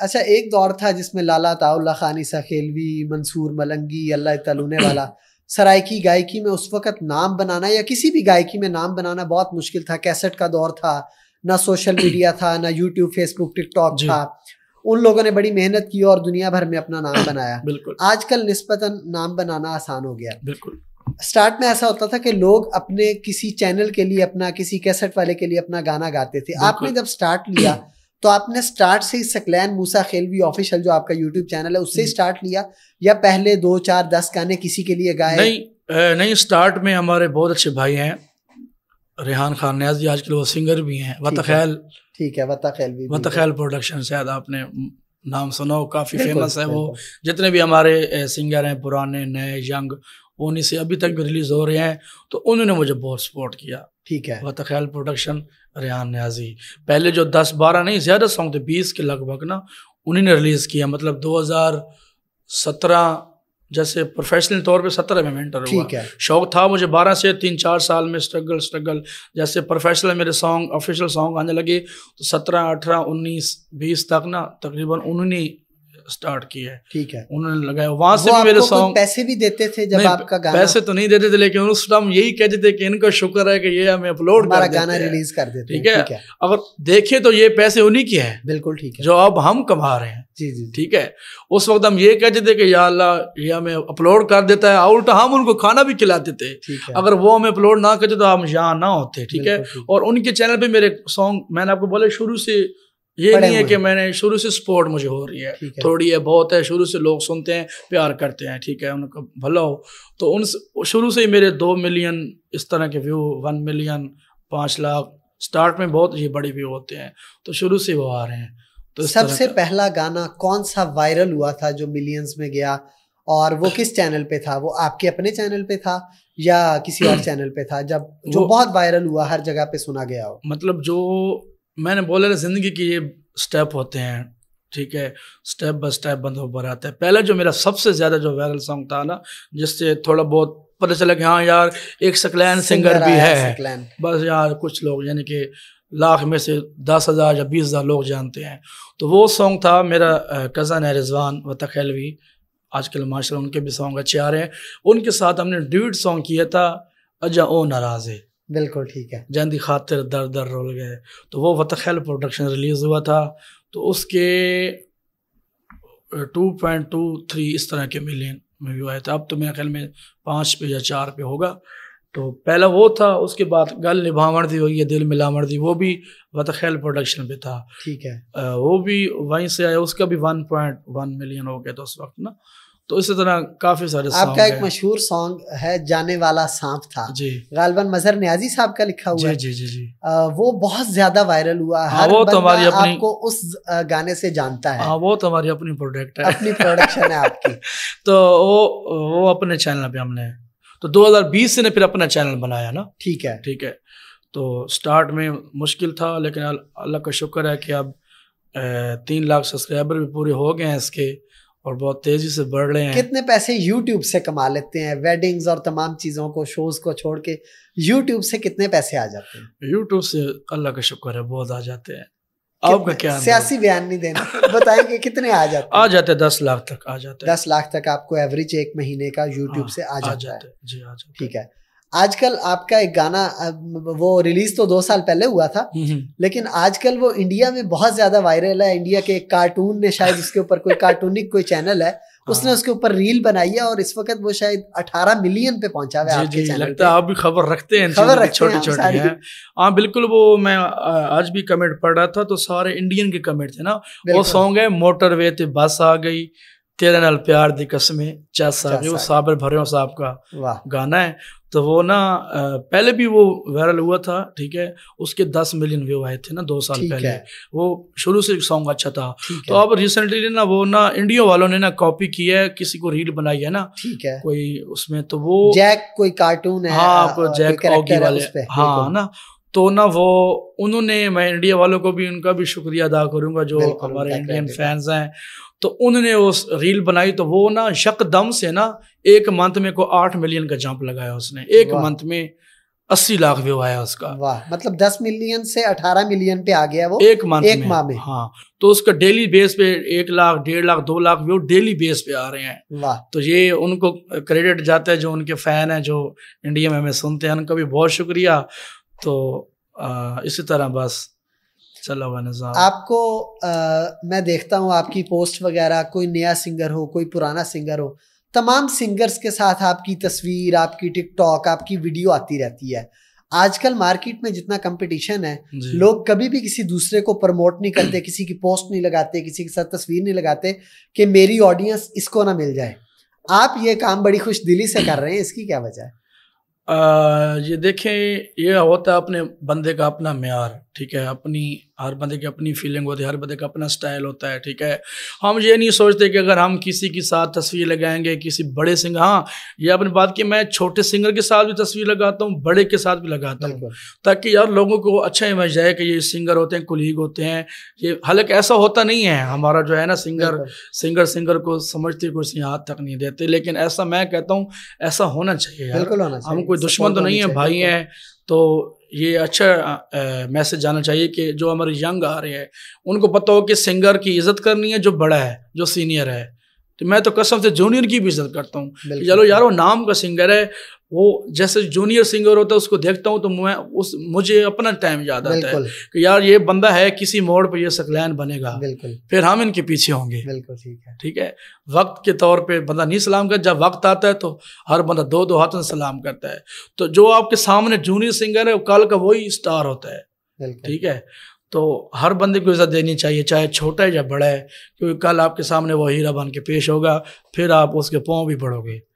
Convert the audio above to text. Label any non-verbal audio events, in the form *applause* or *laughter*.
अच्छा एक दौर था जिसमें लाला ताउल्ला खानी सखेलवी मंसूर मलंगी अल्लाह तलूने वाला *clears throat* सरायकी गायकी में उस वक़्त नाम बनाना या किसी भी गायकी में नाम बनाना बहुत मुश्किल था कैसेट का दौर था ना सोशल *clears throat* मीडिया था ना यूट्यूब फेसबुक टिकटॉक था उन लोगों ने बड़ी मेहनत की और दुनिया भर में अपना नाम *clears throat* बनाया बिल्कुल आजकल नस्बता नाम बनाना आसान हो गया बिल्कुल स्टार्ट में ऐसा होता था कि लोग अपने किसी चैनल के लिए अपना किसी कैसेट वाले के लिए अपना गाना गाते थे आपने जब स्टार्ट लिया तो आपने स्टार्ट से सकलैन मूसा खेलवी ऑफिशियल जो आपका यूट्यूब चैनल है उससे स्टार्ट हम्म। लिया या पहले दो चार दस गाने किसी के लिए गाए नहीं नहीं स्टार्ट में हमारे बहुत अच्छे भाई हैं रेहान खान न्याजी आजकल वो सिंगर भी हैं वता ठीक है वता भी वता प्रोडक्शन शायद आपने नाम सुना हो काफ़ी फेमस है वो जितने भी हमारे सिंगर हैं पुराने नए यंग उन्हीं से अभी तक भी रिलीज़ हो रहे हैं तो उन्होंने मुझे बहुत सपोर्ट किया ठीक है बतख्याल प्रोडक्शन रेहान न्याजी पहले जो दस बारह नहीं ज़्यादा सॉन्ग थे बीस के लगभग ना उन्हीं ने रिलीज़ किया मतलब दो हज़ार सत्रह जैसे प्रोफेशनल तौर पे सत्रह में मेंटर ठीक हुआ है। शौक था मुझे बारह से तीन चार साल में स्ट्रगल स्ट्रगल जैसे प्रोफेशनल मेरे सॉन्ग ऑफिशियल सॉन्ग आने लगे तो सत्रह अठारह उन्नीस बीस तक ना तकरीबन उन्हीं स्टार्ट की है ठीक है उन्होंने लगाया वहां से भी मेरे सॉन्ग पैसे भी देते थे जब आपका गाना पैसे तो नहीं देते थे लेकिन उस टाइम यही कहते थे कि इनका शुक्र है कि ये हमें अपलोड कर गाना रिलीज कर देते ठीक है अगर देखे तो ये पैसे उन्हीं के हैं बिल्कुल ठीक है जो अब हम कमा रहे हैं जी जी ठीक है उस वक्त हम ये कहते थे कि या अल्लाह ये हमें अपलोड कर देता है उल्टा हम उनको खाना भी खिलाते थे अगर वो हमें अपलोड ना करते तो हम यहाँ ना होते ठीक है और उनके चैनल पे मेरे सॉन्ग मैंने आपको बोला शुरू से ये नहीं है कि मैंने शुरू से सपोर्ट मुझे हो रही है, है। थोड़ी है बहुत है शुरू से लोग सुनते हैं प्यार करते हैं ठीक है उनका भला हो तो उन शुरू से ही मेरे दो मिलियन इस तरह के व्यू वन मिलियन पाँच लाख स्टार्ट में बहुत ही बड़े व्यू होते हैं तो शुरू से वो आ रहे हैं तो सबसे पहला गाना कौन सा वायरल हुआ था जो मिलियंस में गया और वो किस चैनल पे था वो आपके अपने चैनल पे था या किसी और चैनल *clears throat* पे था जब जो बहुत वायरल हुआ हर जगह पे सुना गया हो मतलब जो मैंने बोला ज़िंदगी के ये स्टेप होते हैं ठीक है स्टेप बाय स्टेप बंद हो आता है पहला जो मेरा सबसे ज़्यादा जो वायरल सॉन्ग था ना जिससे थोड़ा बहुत पता चला कि हाँ यार एक सकलैन सिंगर भी है बस यार कुछ लोग यानी कि लाख में से दस हज़ार या बीस हज़ार लोग जानते हैं तो वो सॉन्ग था मेरा कज़न है रिजवान व आज आजकल माशा उनके भी सॉन्ग अच्छे आ रहे हैं उनके साथ हमने ड्यूट सॉन्ग किया था अजा ओ नाराज़ है बिल्कुल ठीक है जंग की खातिर दर दर रोल गए तो वो वतखैल प्रोडक्शन रिलीज़ हुआ था तो उसके टू पॉइंट टू थ्री इस तरह के मिलियन में भी आए थे अब तो मेरे ख्याल में पाँच पे या चार पे होगा तो पहला वो था उसके बाद गल निभावण दी हुई है दिल मिलावण दी वो भी वतखैल प्रोडक्शन पे था ठीक है आ, uh, वो भी वहीं से आया उसका भी वन पॉइंट वन मिलियन हो गया था उस वक्त ना तो इसी तरह काफी सारे आपका एक मशहूर सॉन्ग है जाने वाला सांप था जी गालबन मजहर न्याजी साहब का लिखा हुआ जी जी जी जी आ, वो बहुत ज्यादा वायरल हुआ हाँ, हर वो तो हमारी अपनी आपको उस गाने से जानता है हाँ, वो तो हमारी अपनी प्रोडक्ट है अपनी प्रोडक्शन है आपकी *laughs* तो वो वो अपने चैनल पे हमने तो 2020 से ने फिर अपना चैनल बनाया ना ठीक है ठीक है तो स्टार्ट में मुश्किल था लेकिन अल्लाह का शुक्र है कि अब तीन लाख सब्सक्राइबर भी पूरे हो गए हैं इसके और बहुत तेजी से बढ़ रहे हैं कितने पैसे यूट्यूब से कमा लेते हैं वेडिंग्स और तमाम चीज़ों को शोज़ को छोड़ के यूट्यूब से कितने पैसे आ जाते हैं यूट्यूब से अल्लाह का शुक्र है बहुत आ जाते हैं आपका क्या सियासी बयान नहीं देना बताएंगे कितने आ जाते आ जाते दस लाख तक आ जाते दस लाख तक आपको एवरेज एक महीने का यूट्यूब हाँ, से आ जाता है जी आ ठीक है आजकल आपका एक गाना वो रिलीज तो दो साल पहले हुआ था हम्म, हम्म। लेकिन आजकल वो इंडिया में बहुत ज्यादा वायरल है इंडिया के एक कार्टून ने शायद *laughs* उसके ऊपर कोई कार्टूनिक कोई चैनल है हाँ। उसने उसके ऊपर रील बनाई है और इस वक्त वो शायद 18 मिलियन पे पहुंचा हुआ है आपके चैनल लगता है आप भी खबर रखते हैं खबर रखते छोटे छोटे हैं हाँ।, हाँ बिल्कुल वो मैं आज भी कमेंट पढ़ रहा था तो सारे इंडियन के कमेंट थे ना वो सॉन्ग है मोटरवे ते बस आ गई तेरे नाल प्यार दी कसमें चा साहब वो साबर भरियो साहब का गाना है तो वो ना पहले भी वो वायरल हुआ था ठीक है उसके दस मिलियन व्यू आए थे ना दो साल पहले वो शुरू से सॉन्ग अच्छा था तो अब रिसेंटली ना वो ना इंडियो वालों ने ना कॉपी किया है किसी को रील बनाई है ना ठीक है कोई उसमें तो वो जैक कोई कार्टून है हाँ जैक ऑगी वाले हाँ ना तो ना वो उन्होंने मैं इंडिया वालों को भी उनका भी शुक्रिया अदा करूंगा जो हमारे इंडियन फैंस हैं तो उन्होंने वो रील बनाई तो वो ना यकदम से ना एक मंथ में को आठ मिलियन का जंप लगाया उसने एक मंथ में अस्सी लाख व्यू आया उसका वाह मतलब दस मिलियन से अठारह मिलियन पे आ गया वो एक मंथ एक माह में हाँ तो उसका डेली बेस पे एक लाख डेढ़ लाख दो लाख व्यू डेली बेस पे आ रहे हैं वाह तो ये उनको क्रेडिट जाता है जो उनके फैन है जो इंडिया में हमें सुनते हैं उनका भी बहुत शुक्रिया तो आ, इसी तरह बस आपको आ, मैं देखता हूँ आपकी पोस्ट वगैरह कोई नया सिंगर हो कोई पुराना सिंगर हो तमाम सिंगर्स के साथ आपकी तस्वीर आपकी टिकटॉक आपकी वीडियो आती रहती है आजकल मार्केट में जितना कंपटीशन है लोग कभी भी किसी दूसरे को प्रमोट नहीं करते किसी की पोस्ट नहीं लगाते किसी के साथ तस्वीर नहीं लगाते कि मेरी ऑडियंस इसको ना मिल जाए आप ये काम बड़ी खुश दिली से कर रहे हैं इसकी क्या वजह है आ, ये देखें ये होता है अपने बंदे का अपना म्यार ठीक है अपनी हर बंदे की अपनी फीलिंग होती है हर बंदे का अपना स्टाइल होता है ठीक है हम ये नहीं सोचते कि अगर हम किसी के साथ तस्वीर लगाएंगे किसी बड़े सिंगर हाँ ये अपनी बात की मैं छोटे सिंगर के साथ भी तस्वीर लगाता हूँ बड़े के साथ भी लगाता हूँ ताकि यार लोगों को अच्छा इमेज आए कि ये सिंगर होते हैं कुलीग होते हैं ये हालांकि ऐसा होता नहीं है हमारा जो है ना सिंगर सिंगर सिंगर को समझते कुर्सी हाथ तक नहीं देते लेकिन ऐसा मैं कहता हूँ ऐसा होना चाहिए हम कोई दुश्मन तो नहीं है भाई हैं तो ये अच्छा मैसेज जाना चाहिए कि जो हमारे यंग आ रहे हैं उनको पता हो कि सिंगर की इज्जत करनी है जो बड़ा है जो सीनियर है तो मैं तो कसम से जूनियर की भी इज्जत करता हूँ चलो यार वो नाम का सिंगर है वो जैसे जूनियर सिंगर होता है उसको देखता हूँ तो मैं उस मुझे अपना टाइम याद आता है कि यार ये बंदा है किसी मोड़ पर ये सकलैन बनेगा बिल्कुल फिर हम इनके पीछे होंगे बिल्कुल ठीक है ठीक है वक्त के तौर पे बंदा नहीं सलाम कर जब वक्त आता है तो हर बंदा दो दो हाथों से सलाम करता है तो जो आपके सामने जूनियर सिंगर है कल का वही स्टार होता है ठीक है तो हर बंदे को इज्जत देनी चाहिए चाहे छोटा है या बड़ा है क्योंकि कल आपके सामने वो हीरा बन के पेश होगा फिर आप उसके पाँव भी बढ़ोगे